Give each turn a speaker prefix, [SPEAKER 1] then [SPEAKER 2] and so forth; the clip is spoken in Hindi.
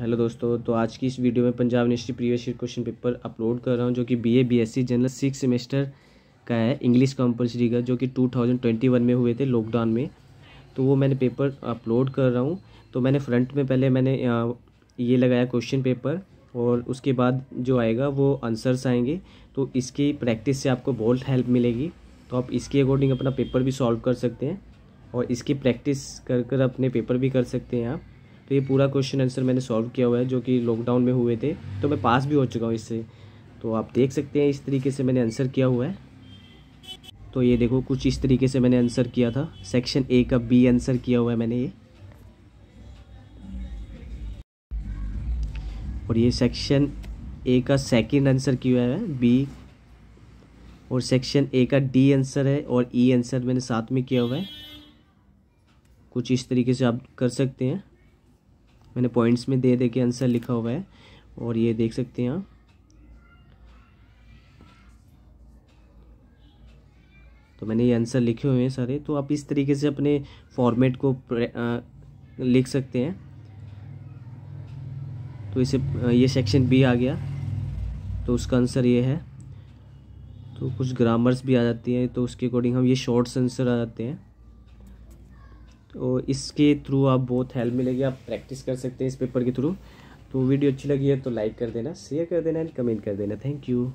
[SPEAKER 1] हेलो दोस्तों तो आज की इस वीडियो में Punjab university previous year question paper upload कर रहा हूँ जो कि BA BSc general six semester का है इंग्लिश कंपलसरी का जो कि 2021 में हुए थे लॉकडाउन में तो वो मैंने पेपर अपलोड कर रहा हूँ तो मैंने फ्रंट में पहले मैंने ये लगाया क्वेश्चन पेपर और उसके बाद जो आएगा वो आंसर्स आएंगे तो इसकी प्रैक्टिस से आपको बहुत हेल्प मिलेगी तो आप इसके अकॉर्डिंग अपना पेपर भी सॉल्व कर सकते हैं और इसकी प्रैक्टिस कर कर अपने पेपर भी कर सकते हैं आप तो ये पूरा क्वेश्चन आंसर मैंने सॉल्व किया हुआ है जो कि लॉकडाउन में हुए थे तो मैं पास भी हो चुका हूँ इससे तो आप देख सकते हैं इस तरीके से मैंने आंसर किया हुआ है तो ये देखो कुछ इस तरीके से मैंने आंसर किया था सेक्शन ए का बी आंसर किया हुआ है मैंने ये और ये सेक्शन ए का सेकंड आंसर किया हुआ है बी और सेक्शन ए का डी आंसर है और ई e आंसर मैंने साथ में किया हुआ है कुछ इस तरीके से आप कर सकते हैं मैंने पॉइंट्स में दे दे के आंसर लिखा हुआ है और ये देख सकते हैं आप तो मैंने ये आंसर लिखे हुए हैं सारे तो आप इस तरीके से अपने फॉर्मेट को लिख सकते हैं तो इसे ये सेक्शन बी आ गया तो उसका आंसर ये है तो कुछ ग्रामर्स भी आ जाती हैं तो उसके अकॉर्डिंग हम ये शॉर्ट्स आंसर आ जाते हैं तो इसके थ्रू आप बहुत हेल्प मिलेगी आप प्रैक्टिस कर सकते हैं इस पेपर के थ्रू तो वीडियो अच्छी लगी है तो लाइक कर देना शेयर कर देना एंड कमेंट कर देना थैंक यू